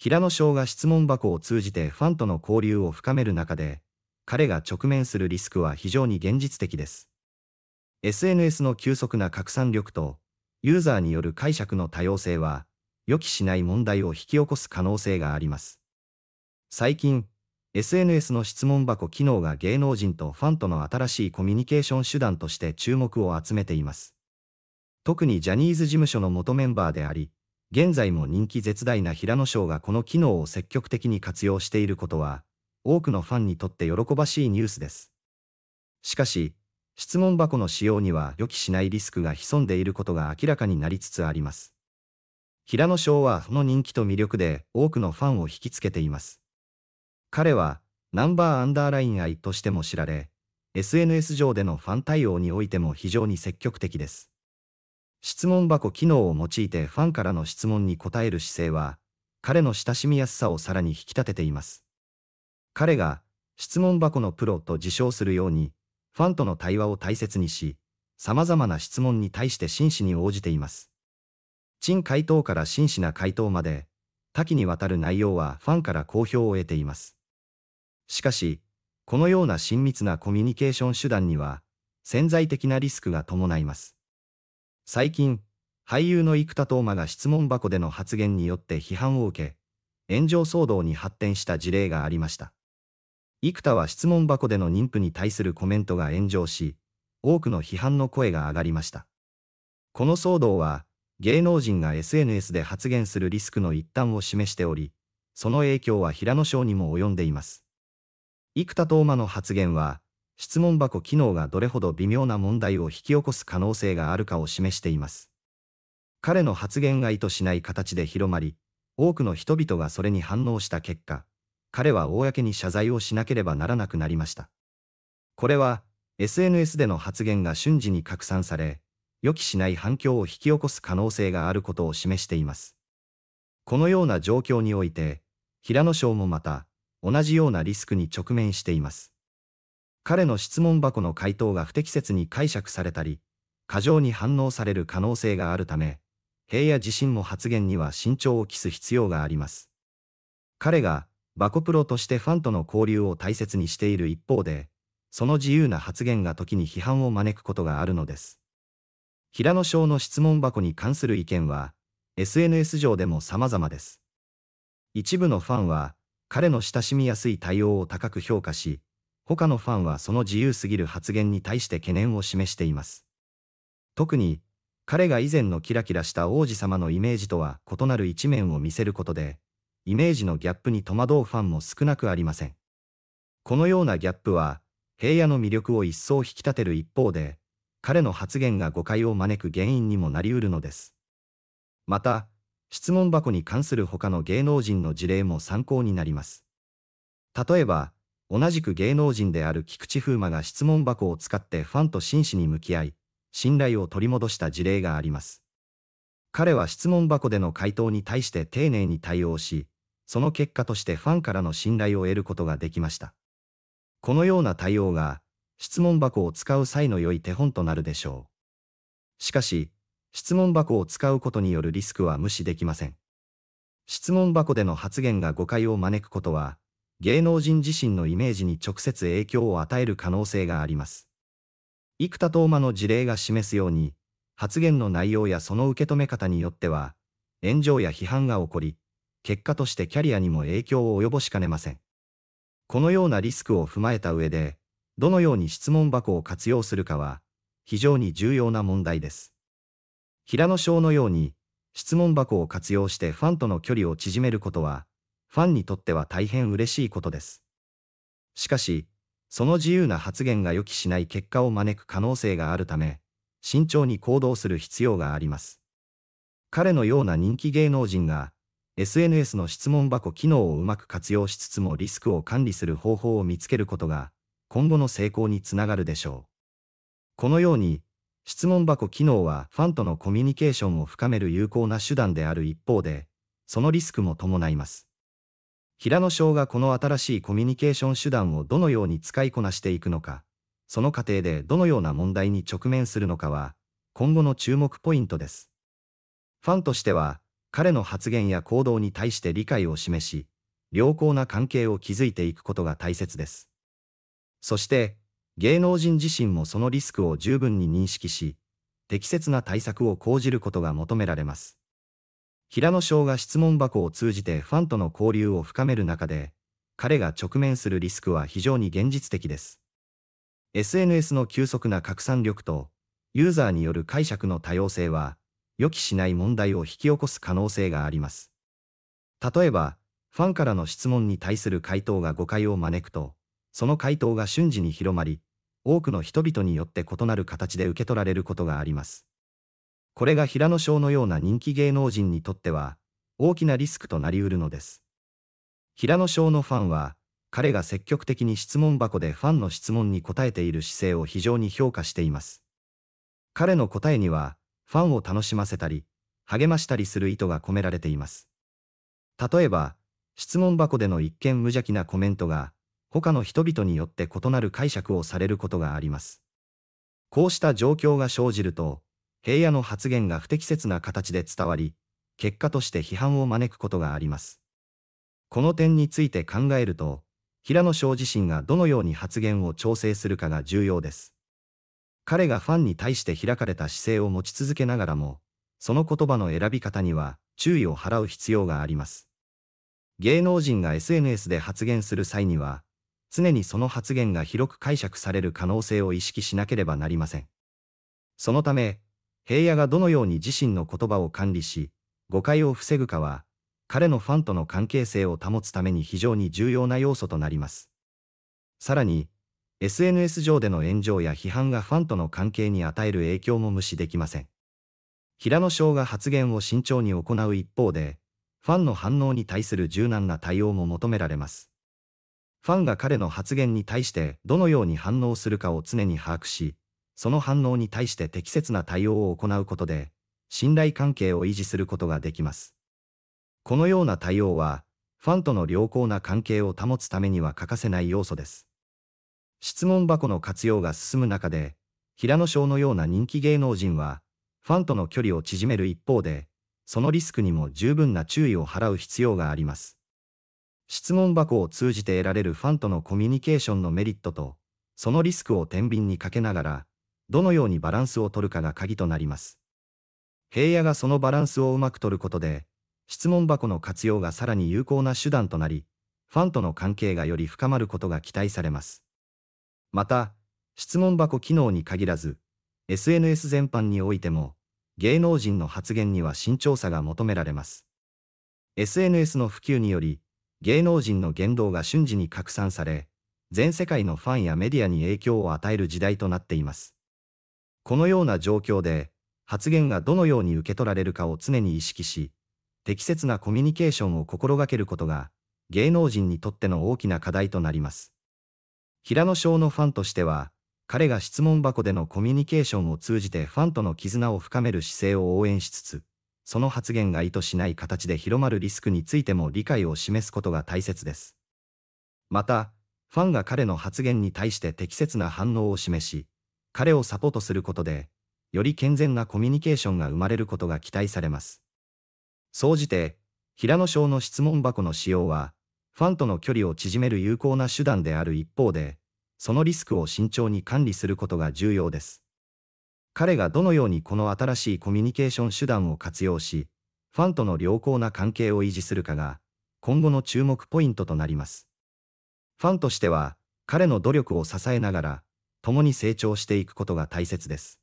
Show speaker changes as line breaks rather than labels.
平野翔が質問箱を通じてファンとの交流を深める中で、彼が直面するリスクは非常に現実的です。SNS の急速な拡散力と、ユーザーによる解釈の多様性は、予期しない問題を引き起こす可能性があります。最近、SNS の質問箱機能が芸能人とファンとの新しいコミュニケーション手段として注目を集めています。特にジャニーズ事務所の元メンバーであり、現在も人気絶大な平野翔がこの機能を積極的に活用していることは、多くのファンにとって喜ばしいニュースです。しかし、質問箱の使用には予期しないリスクが潜んでいることが明らかになりつつあります。平野翔はその人気と魅力で多くのファンを引きつけています。彼は、ナンバーアンダーライン愛としても知られ、SNS 上でのファン対応においても非常に積極的です。質問箱機能を用いてファンからの質問に答える姿勢は、彼の親しみやすさをさらに引き立てています。彼が、質問箱のプロと自称するように、ファンとの対話を大切にし、様々な質問に対して真摯に応じています。陳回答から真摯な回答まで、多岐にわたる内容はファンから好評を得ています。しかし、このような親密なコミュニケーション手段には、潜在的なリスクが伴います。最近、俳優の生田斗真が質問箱での発言によって批判を受け、炎上騒動に発展した事例がありました。生田は質問箱での妊婦に対するコメントが炎上し、多くの批判の声が上がりました。この騒動は、芸能人が SNS で発言するリスクの一端を示しており、その影響は平野省にも及んでいます。生田斗真の発言は、質問箱機能がどれほど微妙な問題を引き起こす可能性があるかを示しています。彼の発言が意図しない形で広まり、多くの人々がそれに反応した結果、彼は公に謝罪をしなければならなくなりました。これは、SNS での発言が瞬時に拡散され、予期しない反響を引き起こす可能性があることを示しています。このような状況において、平野省もまた、同じようなリスクに直面しています。彼の質問箱の回答が不適切に解釈されたり、過剰に反応される可能性があるため、平野自身も発言には慎重を期す必要があります。彼が、バコプロとしてファンとの交流を大切にしている一方で、その自由な発言が時に批判を招くことがあるのです。平野翔の質問箱に関する意見は、SNS 上でも様々です。一部のファンは、彼の親しみやすい対応を高く評価し、他のファンはその自由すぎる発言に対して懸念を示しています。特に、彼が以前のキラキラした王子様のイメージとは異なる一面を見せることで、イメージのギャップに戸惑うファンも少なくありません。このようなギャップは、平野の魅力を一層引き立てる一方で、彼の発言が誤解を招く原因にもなりうるのです。また、質問箱に関する他の芸能人の事例も参考になります。例えば、同じく芸能人である菊池風磨が質問箱を使ってファンと真摯に向き合い、信頼を取り戻した事例があります。彼は質問箱での回答に対して丁寧に対応し、その結果としてファンからの信頼を得ることができました。このような対応が、質問箱を使う際の良い手本となるでしょう。しかし、質問箱を使うことによるリスクは無視できません。質問箱での発言が誤解を招くことは、芸能人自身のイメージに直接影響を与える可能性があります。生田斗真の事例が示すように、発言の内容やその受け止め方によっては、炎上や批判が起こり、結果としてキャリアにも影響を及ぼしかねません。このようなリスクを踏まえた上で、どのように質問箱を活用するかは、非常に重要な問題です。平野翔のように、質問箱を活用してファンとの距離を縮めることは、ファンにとっては大変嬉しいことです。しかし、その自由な発言が予期しない結果を招く可能性があるため、慎重に行動する必要があります。彼のような人気芸能人が、SNS の質問箱機能をうまく活用しつつもリスクを管理する方法を見つけることが、今後の成功につながるでしょう。このように、質問箱機能はファンとのコミュニケーションを深める有効な手段である一方で、そのリスクも伴います。平野翔がこの新しいコミュニケーション手段をどのように使いこなしていくのか、その過程でどのような問題に直面するのかは、今後の注目ポイントです。ファンとしては、彼の発言や行動に対して理解を示し、良好な関係を築いていくことが大切です。そして、芸能人自身もそのリスクを十分に認識し、適切な対策を講じることが求められます。平野翔が質問箱を通じてファンとの交流を深める中で、彼が直面するリスクは非常に現実的です。SNS の急速な拡散力と、ユーザーによる解釈の多様性は、予期しない問題を引き起こす可能性があります。例えば、ファンからの質問に対する回答が誤解を招くと、その回答が瞬時に広まり、多くの人々によって異なる形で受け取られることがあります。これが平野翔のような人気芸能人にとっては、大きなリスクとなりうるのです。平野翔のファンは、彼が積極的に質問箱でファンの質問に答えている姿勢を非常に評価しています。彼の答えには、ファンを楽しませたり、励ましたりする意図が込められています。例えば、質問箱での一見無邪気なコメントが、他の人々によって異なる解釈をされることがあります。こうした状況が生じると、平野の発言が不適切な形で伝わり、結果として批判を招くことがあります。この点について考えると、平野翔自身がどのように発言を調整するかが重要です。彼がファンに対して開かれた姿勢を持ち続けながらも、その言葉の選び方には注意を払う必要があります。芸能人が SNS で発言する際には、常にその発言が広く解釈される可能性を意識しなければなりません。そのため、平野がどのように自身の言葉を管理し、誤解を防ぐかは、彼のファンとの関係性を保つために非常に重要な要素となります。さらに、SNS 上での炎上や批判がファンとの関係に与える影響も無視できません。平野翔が発言を慎重に行う一方で、ファンの反応に対する柔軟な対応も求められます。ファンが彼の発言に対してどのように反応するかを常に把握し、その反応に対して適切な対応を行うことで、信頼関係を維持することができます。このような対応は、ファンとの良好な関係を保つためには欠かせない要素です。質問箱の活用が進む中で、平野翔のような人気芸能人は、ファンとの距離を縮める一方で、そのリスクにも十分な注意を払う必要があります。質問箱を通じて得られるファンとのコミュニケーションのメリットと、そのリスクを天秤にかけながら、どのようにバランスを取るかが鍵となります。平野がそのバランスをうまく取ることで、質問箱の活用がさらに有効な手段となり、ファンとの関係がより深まることが期待されます。また、質問箱機能に限らず、SNS 全般においても、芸能人の発言には慎重さが求められます。SNS の普及により、芸能人の言動が瞬時に拡散され、全世界のファンやメディアに影響を与える時代となっています。このような状況で、発言がどのように受け取られるかを常に意識し、適切なコミュニケーションを心がけることが、芸能人にとっての大きな課題となります。平野翔のファンとしては、彼が質問箱でのコミュニケーションを通じてファンとの絆を深める姿勢を応援しつつ、その発言が意図しない形で広まるリスクについても理解を示すことが大切です。また、ファンが彼の発言に対して適切な反応を示し、彼をサポートすることで、より健全なコミュニケーションが生まれることが期待されます。総じて、平野翔の質問箱の使用は、ファンとの距離を縮める有効な手段である一方で、そのリスクを慎重に管理することが重要です。彼がどのようにこの新しいコミュニケーション手段を活用し、ファンとの良好な関係を維持するかが、今後の注目ポイントとなります。ファンとしては、彼の努力を支えながら、共に成長していくことが大切です。